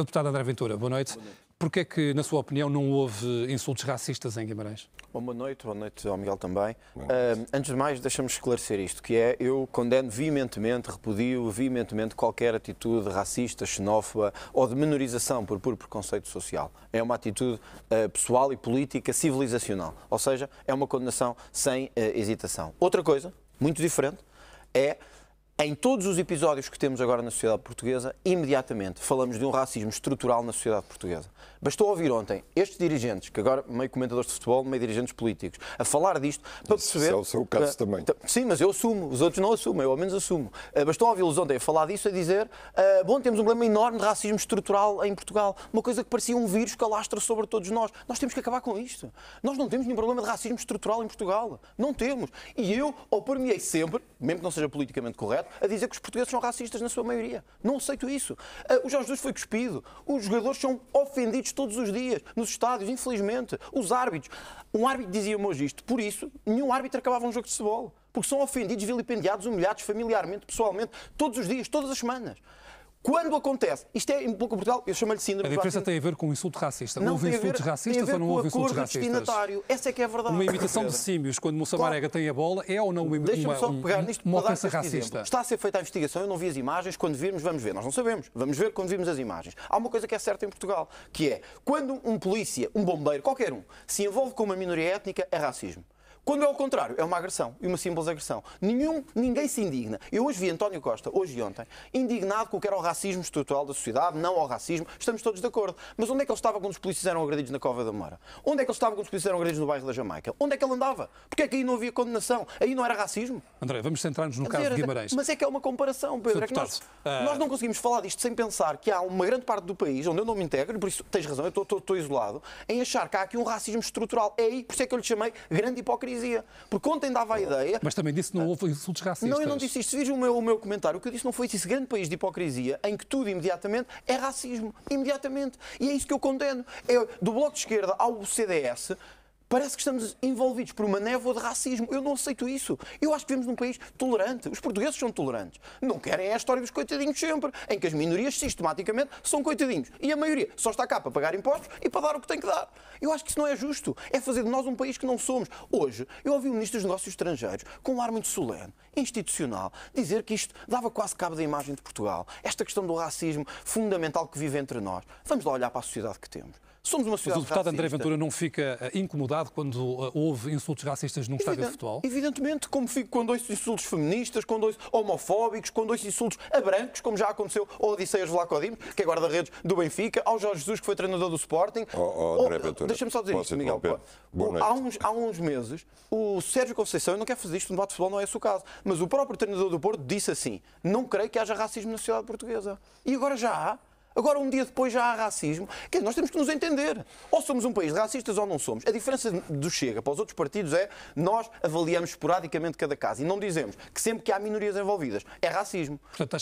Sr. Deputado André Ventura, boa noite. Boa noite. Porquê é que, na sua opinião, não houve insultos racistas em Guimarães? Bom, boa noite, boa noite ao Miguel também. Uh, antes de mais, deixamos esclarecer isto, que é, eu condeno veementemente, repudio veementemente qualquer atitude racista, xenófoba ou de menorização por puro preconceito social. É uma atitude uh, pessoal e política civilizacional, ou seja, é uma condenação sem uh, hesitação. Outra coisa, muito diferente, é em todos os episódios que temos agora na sociedade portuguesa, imediatamente falamos de um racismo estrutural na sociedade portuguesa. Bastou ouvir ontem estes dirigentes, que agora meio comentadores de futebol, meio dirigentes políticos, a falar disto para Isso perceber. Isso é o seu caso uh, também. Sim, mas eu assumo, os outros não assumem, eu ao menos assumo. Uh, bastou ouvi-los ontem a falar disso, a dizer: uh, bom, temos um problema enorme de racismo estrutural em Portugal, uma coisa que parecia um vírus que alastra sobre todos nós. Nós temos que acabar com isto. Nós não temos nenhum problema de racismo estrutural em Portugal. Não temos. E eu opor-me-ei sempre, mesmo que não seja politicamente correto, a dizer que os portugueses são racistas na sua maioria. Não aceito isso. Ah, o Jorge Jesus foi cuspido. Os jogadores são ofendidos todos os dias, nos estádios, infelizmente. Os árbitros. Um árbitro dizia-me hoje isto. Por isso, nenhum árbitro acabava um jogo de futebol porque são ofendidos, vilipendiados, humilhados familiarmente, pessoalmente, todos os dias, todas as semanas. Quando acontece, isto é em Portugal, eu chamo-lhe síndrome. A diferença tem a ver com o insulto racista. Não houve insultos racistas ou não houve insultos racistas? destinatário, essa é que é a verdade. Uma imitação de símios, quando Moçambarega tem a bola, é ou não uma imitação? Deixa-me só pegar nisto uma ofensa racista? Está a ser feita a investigação, eu não vi as imagens, quando virmos, vamos ver. Nós não sabemos, vamos ver quando vimos as imagens. Há uma coisa que é certa em Portugal, que é, quando um polícia, um bombeiro, qualquer um, se envolve com uma minoria étnica, é racismo. Quando é ao contrário, é uma agressão e uma simples agressão. Nenhum, ninguém se indigna. Eu hoje vi António Costa, hoje e ontem, indignado com o que era o racismo estrutural da sociedade, não ao racismo, estamos todos de acordo. Mas onde é que ele estava quando os polícias eram agredidos na Cova da Moura? Onde é que ele estava quando os polícias eram agredidos no bairro da Jamaica? Onde é que ele andava? Porque é que aí não havia condenação? Aí não era racismo? André, vamos centrar-nos no dizer, caso de Guimarães. Mas é que é uma comparação, Pedro. É que nós, uh... nós não conseguimos falar disto sem pensar que há uma grande parte do país, onde eu não me integro, por isso tens razão, eu estou, estou isolado, em achar que há aqui um racismo estrutural. É aí, por isso é que eu lhe chamei grande hipocrisia dizia. Porque ontem dava a ideia. Mas também disse que não houve insultos racistas. Não, eu não disse isto. Se o meu, o meu comentário, o que eu disse não foi esse grande país de hipocrisia em que tudo imediatamente é racismo. Imediatamente. E é isso que eu condeno. Eu, do Bloco de Esquerda ao CDS, Parece que estamos envolvidos por uma névoa de racismo. Eu não aceito isso. Eu acho que vivemos num país tolerante. Os portugueses são tolerantes. Não querem é a história dos coitadinhos sempre, em que as minorias sistematicamente são coitadinhos. E a maioria só está cá para pagar impostos e para dar o que tem que dar. Eu acho que isso não é justo. É fazer de nós um país que não somos. Hoje, eu ouvi o Ministro dos Negócios Estrangeiros, com um ar muito solene, institucional, dizer que isto dava quase cabo da imagem de Portugal. Esta questão do racismo fundamental que vive entre nós. Vamos lá olhar para a sociedade que temos. Somos uma sociedade Mas o deputado racista. André Ventura não fica eh, incomodado quando eh, houve insultos racistas num Evident, estádio de futebol? Evidentemente, como fico quando ouço insultos feministas, quando ouço homofóbicos, quando ouço insultos a brancos, como já aconteceu ao Odisseias Vlacodimos, que é guarda-redes do Benfica, ao Jorge Jesus, que foi treinador do Sporting. Oh, oh André oh, Ventura, deixa-me só dizer isto, Miguel. há, uns, há uns meses, o Sérgio Conceição, eu não quer fazer isto no debate de futebol, não é esse o caso, mas o próprio treinador do Porto disse assim, não creio que haja racismo na sociedade portuguesa. E agora já há. Agora, um dia depois já há racismo. Quer nós temos que nos entender. Ou somos um país de racistas ou não somos. A diferença do Chega para os outros partidos é nós avaliamos esporadicamente cada caso e não dizemos que sempre que há minorias envolvidas é racismo. Portanto,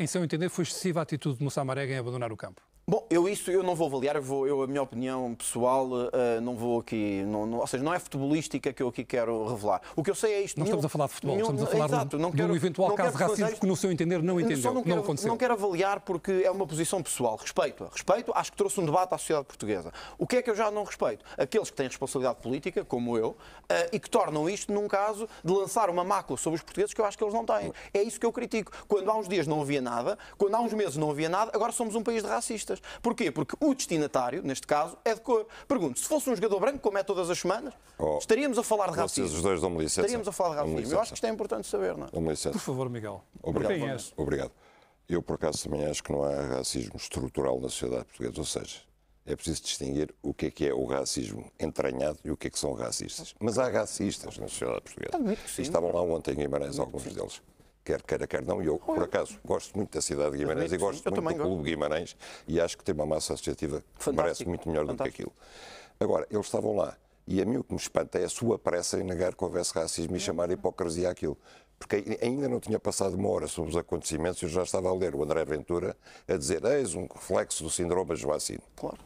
em seu entender, foi excessiva a atitude de Moçambarega em abandonar o campo? Bom, eu isso eu não vou avaliar, eu vou, eu, a minha opinião pessoal uh, não vou aqui, não, não, ou seja, não é futebolística que eu aqui quero revelar. O que eu sei é isto. Não estamos a falar de futebol, nenhum, estamos a falar exato, de, quero, de um eventual caso racista que no seu entender não entendeu, não, quero, não aconteceu. Não quero avaliar porque é uma posição pessoal, respeito-a, respeito, acho que trouxe um debate à sociedade portuguesa. O que é que eu já não respeito? Aqueles que têm responsabilidade política, como eu, uh, e que tornam isto num caso de lançar uma mácula sobre os portugueses que eu acho que eles não têm. É isso que eu critico. Quando há uns dias não havia nada, quando há uns meses não havia nada, agora somos um país de racistas listas. Porquê? Porque o destinatário, neste caso, é de cor. Pergunto, se fosse um jogador branco, como é todas as semanas, oh, estaríamos a falar de racismo. Vocês os dois dão-me licença. Estaríamos a falar de racismo. Eu acho que isto é importante saber, não é? licença. Por favor, Miguel. Obrigado. Quem Obrigado. Eu, por acaso, também acho que não há racismo estrutural na sociedade portuguesa. Ou seja, é preciso distinguir o que é que é o racismo entranhado e o que é que são racistas. Mas há racistas na sociedade portuguesa. Ah, sim, e estavam lá ontem em Guimarães alguns deles quer queira, quer não, e eu, por acaso, gosto muito da cidade de Guimarães e gosto muito do Clube Guimarães e acho que tem uma massa associativa que Fantástico. merece muito melhor Fantástico. do que aquilo. Agora, eles estavam lá e a mim o que me espanta é a sua pressa em negar que houvesse racismo e chamar hipocrisia aquilo porque ainda não tinha passado uma hora sobre os acontecimentos e eu já estava a ler o André Ventura a dizer eis um reflexo do síndrome de Joacim. Claro.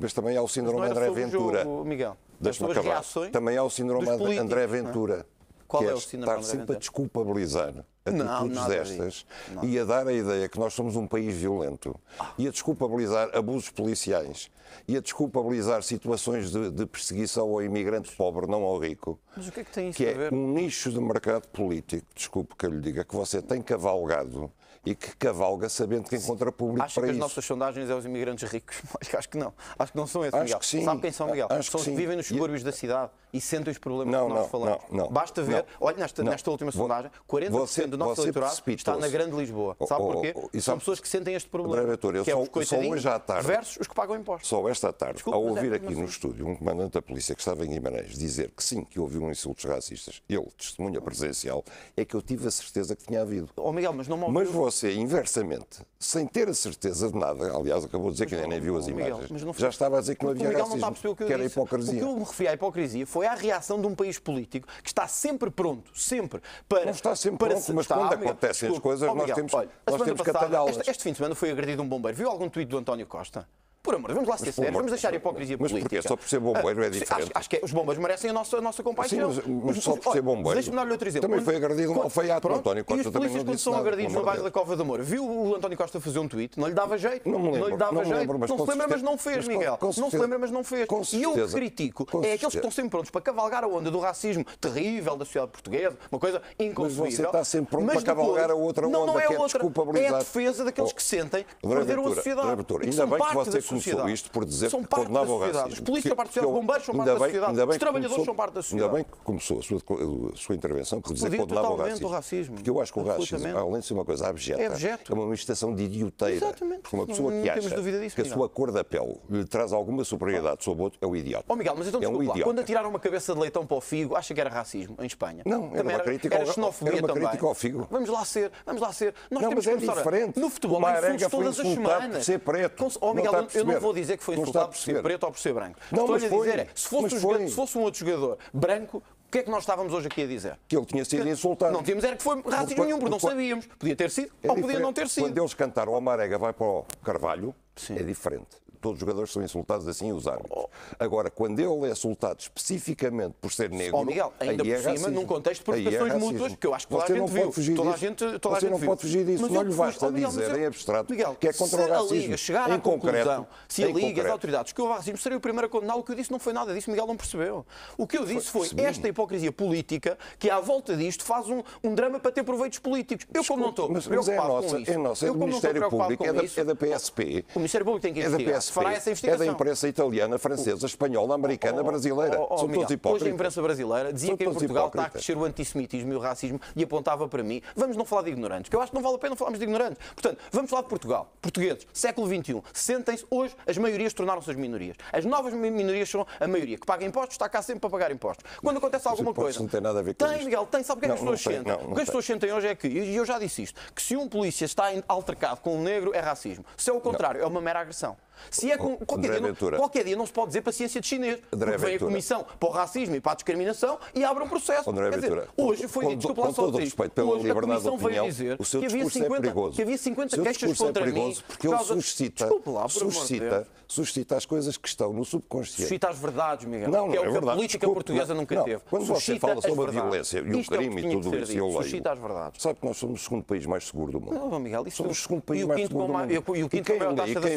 Mas também há o síndrome André Ventura. Miguel. Deixa-me acabar. Também há o síndrome André é? Ventura. Não? Qual que é, é o estar sempre a então? desculpabilizar atitudes não, destas e a dar a ideia que nós somos um país violento e a desculpabilizar abusos policiais e a desculpabilizar situações de, de perseguição ao imigrante pobre, não ao rico. Mas o que é que tem isso que a é ver? é um nicho de mercado político, desculpe que eu lhe diga, que você tem cavalgado e que cavalga sabendo que encontra público acho para que isso. as nossas sondagens é os imigrantes ricos? Acho que não. Acho que não são esses, Acho Miguel. Que sim. Sabe quem são, Miguel? Acho são os que, que vivem nos subúrbios e... da cidade e sentem os problemas não, que nós não, falamos. Não, não, Basta ver, olha nesta, nesta última sondagem, 40% você, do nosso eleitorado está na Grande Lisboa. Oh, sabe oh, porquê? Oh, oh, são pessoas que sentem este problema. Doutor, eu que São é os hoje à tarde. Versus os que pagam impostos. Só esta tarde, Desculpa, ao é ouvir é, aqui no estúdio um comandante da polícia que estava em Guimarães dizer que sim, que houve um insultos racistas, ele, testemunha presencial, é que eu tive a certeza que tinha havido. Oh, Miguel, mas não me Mas você, inversamente, sem ter a certeza de nada, aliás, acabou de dizer mas, que ainda nem viu as imagens, Miguel, já estava a dizer que não havia racismo, não que, que era disse. hipocrisia. O que eu me refia à hipocrisia foi à reação de um país político que está sempre pronto, sempre, para... Não está sempre para pronto, se... mas está, quando acontecem as coisas, oh, Miguel, nós temos, olha, nós temos passada, que atalhá-las. Este, este fim de semana foi agredido um bombeiro. Viu algum tweet do António Costa? Por amor, vamos lá ser sérios, vamos deixar a hipocrisia mas política. Mas só por ser bombeiro é ah, diferente. Acho, acho, que é- os bombeiros merecem a nossa, a nossa compaixão. Sim, mas, mas só por ser bombeiro. Deixa-me dar-lhe outro exemplo. Também foi agredido um alfaiate por António Costa. E os polícias, quando são agredidos no bairro da Cova do Amor, viu o António Costa fazer um tweet? Não lhe dava jeito? Não me lembro. Não, lhe dava não jeito. Lembro, mas não se lembra, mas não fez, Miguel. Não se lembra, mas não fez. E eu critico é aqueles que estão sempre prontos para cavalgar a onda do racismo terrível da sociedade portuguesa, uma coisa inconcebível. Mas você está sempre pronto para cavalgar a outra onda é que é desculpabilidade. É a defesa daqueles que oh, sentem perder perderam a sociedade. Ainda bem que você começou isto por dizer são que condenava o racismo. Os políticos são parte da sociedade, os bombeiros são parte da sociedade, os trabalhadores são parte da sociedade. Ainda bem que começou a sua, a sua intervenção por dizer que condenava o racismo. o racismo. Porque eu acho que o racismo, além de ser uma coisa abjeta, é, é uma manifestação de idioteira. Exatamente. Porque uma pessoa não, que acha disso, que a sua cor da pele lhe traz alguma superioridade ah. sobre o outro é um idiota. Ó oh, Miguel, mas então é um lá, quando atiraram uma cabeça de leitão para o figo, acha que era racismo em Espanha? Não, era, uma crítica, era, xenofobia era uma crítica ao figo. Vamos lá ser, vamos lá ser. Nós não, temos mas é diferente. No futebol, mas somos todas as semanas. ser preto. Oh, Miguel, eu não vou dizer que foi insultado por ser preto ou por ser branco. Não, Estou-lhe a dizer, é, se fosse, um jogador, se fosse um outro jogador branco, o que é que nós estávamos hoje aqui a dizer? Que ele tinha sido insultado. Não tínhamos, era é que foi racismo nenhum, porque não sabíamos. Podia ter sido é ou podia não ter sido. Quando eles cantaram a Amarega vai para o Carvalho, Sim. é diferente todos os jogadores são insultados assim, os árbitros. Agora, quando ele é insultado especificamente por ser negro. Oh, Miguel, ainda é por é cima, racismo. num contexto de é provocações é mútuas, que eu acho que toda Você a gente viu. Fugir toda disso. a gente, toda Você a gente não viu. pode fugir disso. Mas não lhe basta oh, dizer em é abstrato Miguel, que é contra o racismo. Liga chegar à conclusão, se a Liga as autoridades que o racismo seria o primeiro a condená-lo, o que eu disse não foi nada disso, Miguel não percebeu. O que eu disse foi, esta hipocrisia política que à volta disto faz um, drama para ter proveitos políticos. Eu, como mas, não estou. Mas, mas é nossa, é do Ministério Público é da PSP. O Ministério Público tem que investigar se fará essa investigação. É da imprensa italiana, francesa, espanhola, americana, oh, oh, brasileira. Oh, oh, oh, São todos hipócritas. Hoje a imprensa brasileira dizia São que em Portugal hipócritas. está a crescer o antissemitismo e o racismo e apontava para mim. Vamos não falar de ignorantes, que eu acho que não vale a pena falarmos de ignorantes. Portanto, vamos falar de Portugal. Portugueses, século XXI, sentem-se hoje, as maiorias tornaram-se as minorias. As novas minorias são a maioria, que paga impostos, está cá sempre para pagar impostos. Quando acontece alguma coisa. Não tem nada a ver com Tem, Miguel, tem. Sabe o que é que as pessoas sentem? o que as pessoas sentem hoje é que, e eu já disse isto, que se um polícia está altercado com um negro é racismo. Se é o contrário, não. é uma mera agressão. Se é com, oh, qualquer, dia, não, qualquer dia não se pode dizer paciência de chinês. André vem a Comissão para o Racismo e para a Discriminação e abre um processo. André Quer dizer, hoje foi com, desculpa, com todo o respeito pela hoje liberdade de opinião, dizer o seu que havia 50, é perigoso. Que havia 50 queixas é contra é mim. Porque ele suscita, suscita, suscita as coisas que estão no subconsciente. Suscita as verdades, Miguel. Não, não, que é, é o que verdade. a política desculpa, portuguesa nunca não, teve. Quando suscita você fala sobre a violência e o é crime e tudo isso, eu leio. Suscita as verdades. Sabe que nós somos o segundo país mais seguro do mundo. Não, Miguel, isso Somos o segundo país mais seguro do mundo. E o quinto com a maior taxa da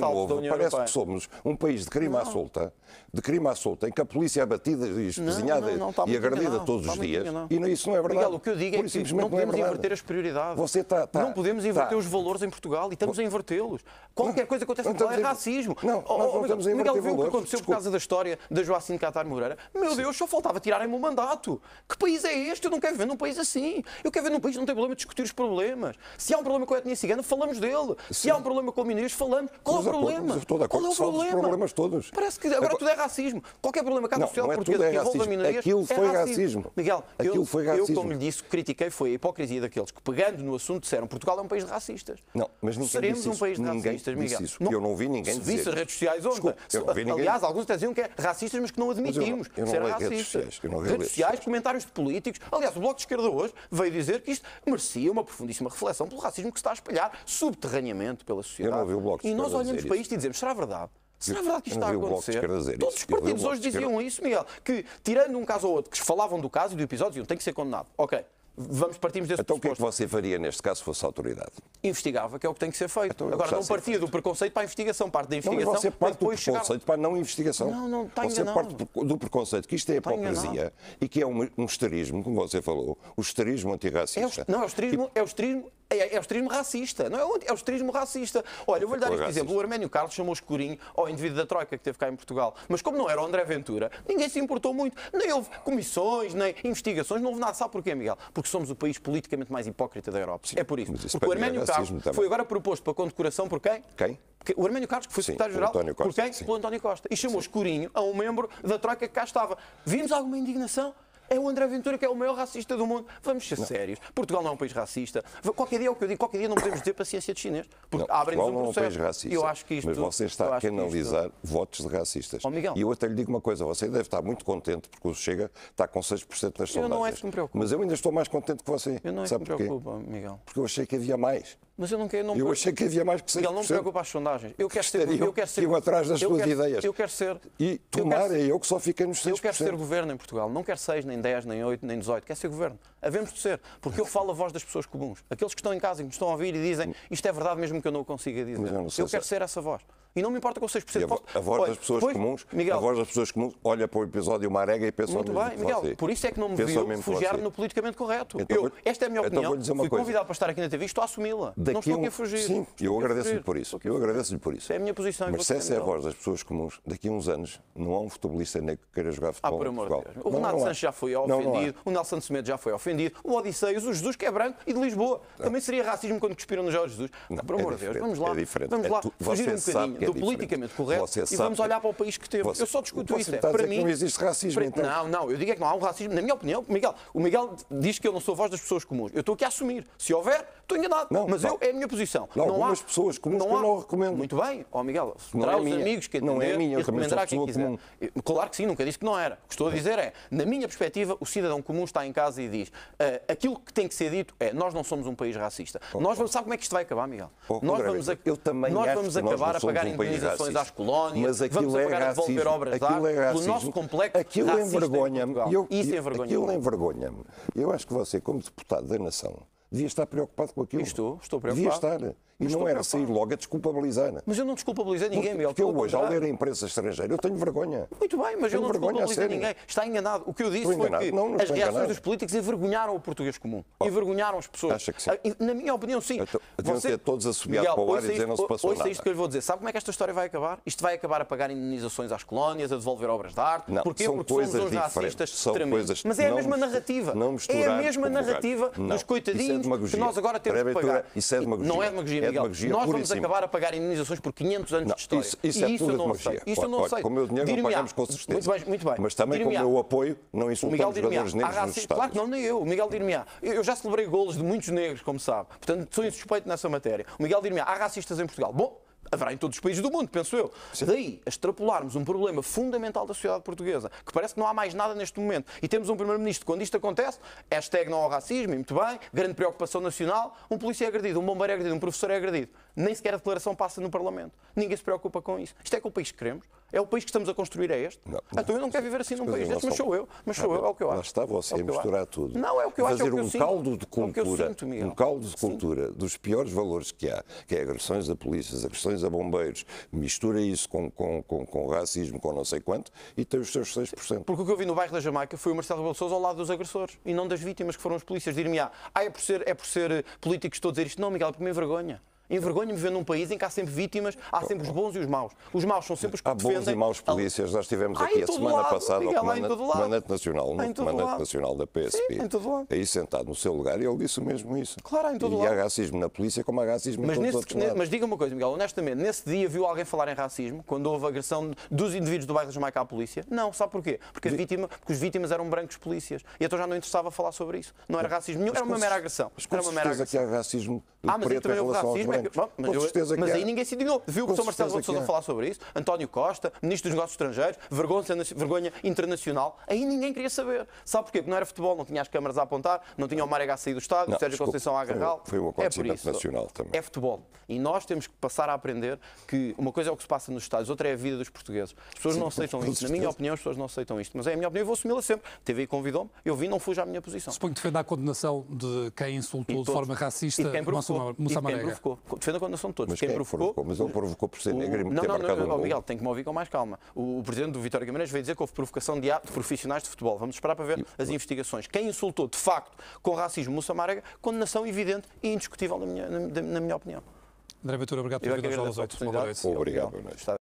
parece que somos um país de crime não. à solta, de crime à solta, em que a polícia é batida tá e espesinhada tá e agredida todos os dias. E isso não é verdade. Miguel, o que eu digo é que não podemos não é inverter as prioridades. Você tá, tá, não podemos inverter tá. os valores em Portugal e estamos a invertê-los. Qualquer coisa que acontece em Portugal é racismo. Não, oh, não oh, Miguel, Miguel viu valores. o que aconteceu Desculpa. por causa da história da Joacim Catar Moreira. Meu Deus, só faltava tirarem-me o mandato. Que país é este? Eu não quero viver num país assim. Eu quero viver num país que não tem problema de discutir os problemas. Se há um problema com a etnia cigana, falamos dele. Sim. Se há um problema com o ministro, falamos. Qual é o problema? qual é o problema. os problemas todos. Parece que agora, tudo é racismo. Qualquer problema que há na não é, é que envolva minorias Aquilo é foi é racismo. racismo. Miguel, Aquilo eu, foi racismo. eu, como lhe disse, critiquei foi a hipocrisia daqueles que, pegando no assunto, disseram Portugal é um país de racistas. Não, mas ninguém Seremos disse um país de ninguém racistas, Miguel. isso. Não, eu não vi ninguém dizer. Disse redes sociais ontem. Desculpa, eu não vi ninguém. Aliás, alguns até diziam que é racistas, mas que não admitimos eu não, eu não ser racistas. Redes sociais, redes sociais comentários de políticos. Aliás, o Bloco de Esquerda hoje veio dizer que isto merecia uma profundíssima reflexão pelo racismo que se está a espalhar subterraneamente pela sociedade. Eu não vi o Bloco de E nós olhamos para isto e dizemos, será será é verdade? Será é verdade que isto está a acontecer? Todos os partidos hoje diziam isso, Miguel, que tirando um caso ou outro, que falavam do caso e do episódio, diziam tem que ser condenado. Ok, vamos partirmos desse Então o que é que você faria neste caso se fosse a autoridade? Investigava, que é o que tem que ser feito. Então, Agora, não partia do preconceito para a investigação, parte da investigação. Não, você parte do preconceito chegar... para a não investigação. Não, não, está Você parte do preconceito que isto é tá hipocrisia e que é um, um esterismo, como você falou, o esterismo antirracista. É o, não, é o esterismo, e... é o esterismo é, é austerismo é racista, não é? É austerismo racista. Olha, eu vou-lhe dar este exemplo. O Arménio Carlos chamou Escurinho ao indivíduo da Troika que teve cá em Portugal. Mas como não era o André Ventura, ninguém se importou muito. Nem houve comissões, nem investigações, não houve nada. Sabe porquê, Miguel? Porque somos o país politicamente mais hipócrita da Europa. Sim, é por isso. isso Porque o é Arménio Carlos também. foi agora proposto para condecoração por quem? Quem? o Arménio Carlos, que foi secretário-geral, por, quem? Sim. Pelo António Costa. E chamou Escurinho a um membro da Troika que cá estava. Vimos alguma indignação? É o André Ventura que é o maior racista do mundo. Vamos ser não. sérios. Portugal não é um país racista. Qualquer dia é o que eu digo, qualquer dia não podemos dizer paciência de chinês. Porque abrem-nos um processo. Não é um país racista. Eu acho que isto, mas você está a canalizar isto... votos de racistas. Oh, Miguel. E eu até lhe digo uma coisa, você deve estar muito contente porque o Chega está com 6% das sondagens. Eu não é isso que me preocupa. Mas eu ainda estou mais contente que você. Eu não é Sabe que me preocupa, porquê? Miguel. Porque eu achei que havia mais. Mas eu não quero. Não eu achei que havia mais que 6%. Ele não me preocupa as sondagens. Eu quero ser. Eu quero ser. atrás das suas quero, ideias. Eu quero ser. E tomar eu é eu que só fico nos 6%. Eu quero ser governo em Portugal. Não quero 6, nem 10, nem 8, nem 18. Quero ser governo. Havemos de ser. Porque eu falo a voz das pessoas comuns. Aqueles que estão em casa e que nos estão a ouvir e dizem isto é verdade mesmo que eu não o consiga dizer. Eu, eu quero é. ser essa voz. E não me importa com 6%. E a, vo a voz das pessoas comuns, Miguel, a voz das pessoas comuns olha para o episódio Marega e pensa Muito bem, Miguel, você. por isso é que não me pensa viu refugiar no politicamente correto. Então, eu, esta é a minha então opinião. Então vou dizer uma Fui coisa. convidado para estar aqui na TV, estou a assumi-la. Não estou aqui a fugir. Sim, estou eu agradeço-lhe por isso. Eu agradeço-lhe por isso. É a minha posição. Mas se essa é a voz das pessoas comuns, daqui a uns anos não há um futebolista negro que queira jogar futebol. Ah, por amor de Deus. O Renato Sanches já foi ofendido, o Nelson Semedo já foi ofendido, o Odisseus, o Jesus que é branco e de Lisboa. Também seria racismo quando cuspiram no Jorge Jesus. Por amor é de Deus, vamos lá. É vamos é lá, fugir um bocadinho é do politicamente correto você e vamos olhar para o país que temos. Você, eu só discuto isso. É para mim, não existe racismo. Para, então. Não, não, eu digo é que não há um racismo. Na minha opinião, Miguel, o Miguel diz que eu não sou a voz das pessoas comuns. Eu estou aqui a assumir. Se houver, estou enganado. Não, mas eu, é a minha posição. Não, não algumas há, pessoas comuns não há, eu não recomendo. Muito bem, ó oh, Miguel, é terá é os minha. amigos que atender não é minha, e recomendará quem quiser. Comum. Claro que sim, nunca disse que não era. O que estou a dizer é, na minha perspectiva, o cidadão comum está em casa e diz uh, aquilo que tem que ser dito é nós não somos um país racista. Oh, nós vamos, oh. sabe como é que isto vai acabar, Miguel? Oh, nós vamos, a, eu também nós vamos acabar nós a pagar um indenizações às colónias, vamos é a racismo, a devolver obras de arte, o nosso complexo Aquilo envergonha-me. Isso envergonha-me. Aquilo envergonha-me. Eu acho que você, como deputado da nação, Devia estar preocupado com aquilo. Estou, estou preocupado. Devia estar. E estou não era sair logo a desculpabilizar. Mas eu não desculpabilizei ninguém, Miguel. Porque eu hoje, ao ler a imprensa estrangeira, eu tenho vergonha. Muito bem, mas tenho eu não desculpabilizei ninguém. Está enganado. O que eu disse foi que não, não as reações enganado. dos políticos envergonharam o português comum. Oh. Envergonharam as pessoas. Acha que sim? Ah, na minha opinião, sim. Então, deviam ter todos assobiado para o ar e dizer não se passou nada. isto que eu lhe vou dizer. Sabe como é que esta história vai acabar? Isto vai acabar a pagar indenizações às colónias, a devolver obras de arte. Não, São Porque coisas diferentes. uns racistas Mas é a mesma narrativa. É a mesma narrativa dos é coitadinhos é demagogia. nós agora temos que pagar. Isso é demagogia. Não é demagogia, é Miguel. É demagogia nós vamos acabar a pagar indenizações por 500 anos não, de história. Isso, é isso é isso pura Isso eu não sei. Com o meu dinheiro não pagamos com certeza. Muito bem, muito bem. Mas também com o meu apoio não insultamos jogadores negros ah, Claro que não, nem eu. O Miguel Dirmiá. Eu já celebrei golos de muitos negros, como sabe. Portanto, sou insuspeito nessa matéria. O Miguel Dirmiá, há racistas em Portugal. Bom, haverá em todos os países do mundo, penso eu. Sim. Daí, extrapolarmos um problema fundamental da sociedade portuguesa, que parece que não há mais nada neste momento, e temos um Primeiro-Ministro, quando isto acontece, hashtag não ao racismo, e muito bem, grande preocupação nacional, um polícia é agredido, um bombeiro é agredido, um professor é agredido nem sequer a declaração passa no Parlamento. Ninguém se preocupa com isso. Isto é que é o país que queremos? É o país que estamos a construir? É este? Não, ah, então não então eu não quero viver assim num país deste, mas sou eu. Mas sou ah, eu, é o que eu acho. Lá está você é a misturar tudo. Não, é o que eu é Fazer acho. Fazer é um caldo de cultura, um caldo de cultura dos piores valores que há, que é agressões a polícias, agressões a bombeiros, mistura isso com, com, com, com racismo, com não sei quanto, e tem os seus 6%. Porque o que eu vi no bairro da Jamaica foi o Marcelo Rebelo Sousa ao lado dos agressores e não das vítimas que foram os polícias. Dir-me, ah, é por, ser, é por ser eh, políticos estou a dizer isto. Não, Miguel, é por minha vergonha. Envergonho-me ver num país em que há sempre vítimas, há sempre os bons e os maus. Os maus são sempre os que há defendem... bons e maus polícias. Nós tivemos aqui a semana lado, passada Miguel, comandante, comandante nacional, no comandante nacional da PSP. Sim, em todo lado. Aí sentado no seu lugar e ele disse mesmo isso. Claro, em todo e lado. E há racismo na polícia como há racismo mas em todo lado. Mas diga uma coisa, Miguel, honestamente, nesse dia viu alguém falar em racismo, quando houve agressão dos indivíduos do bairro de Jamaica à polícia? Não, sabe porquê? Porque, a vítima, porque os vítimas eram brancos polícias. E então já não interessava falar sobre isso. Não era racismo nenhum, era uma mera agressão. Mas com era uma mera agressão. que há racismo ah, mas preto em relação racismo, é com certeza mas, eu, mas é. aí ninguém se indignou. Viu o professor Marcelo de Sousa é. falar sobre isso? António Costa, Ministro dos Negócios Estrangeiros, vergonha, vergonha internacional. Aí ninguém queria saber. Sabe porquê? Porque não era futebol, não tinha as câmaras a apontar, não tinha o Marega a sair do Estado, não, o Sérgio desculpa, Conceição a agarrar. Foi um é acontecimento é nacional também. É futebol. E nós temos que passar a aprender que uma coisa é o que se passa nos Estados, outra é a vida dos portugueses. As pessoas Sim, não aceitam isto. Na minha opinião, as pessoas não aceitam isto. Mas é a minha opinião, eu vou assumi-la sempre. A TV convidou-me, eu vim, não fui à minha posição. Suponho que defende a condenação de quem insultou de forma racista provocou defendo a condenação de todos. Mas quem, quem é provocou, provocou? Mas ele provocou por ser negro e não, não, não, não, Miguel, tem que me ouvir com mais calma. O, o presidente do Vitória Guimarães veio dizer que houve provocação de, atos profissionais de futebol. Vamos esperar para ver e, as investigações. Quem insultou, de facto, com racismo Moussa Marega, condenação evidente e indiscutível, na minha, na, na minha opinião. André Ventura, obrigado é por ter nos 8. Obrigado. Obrigado.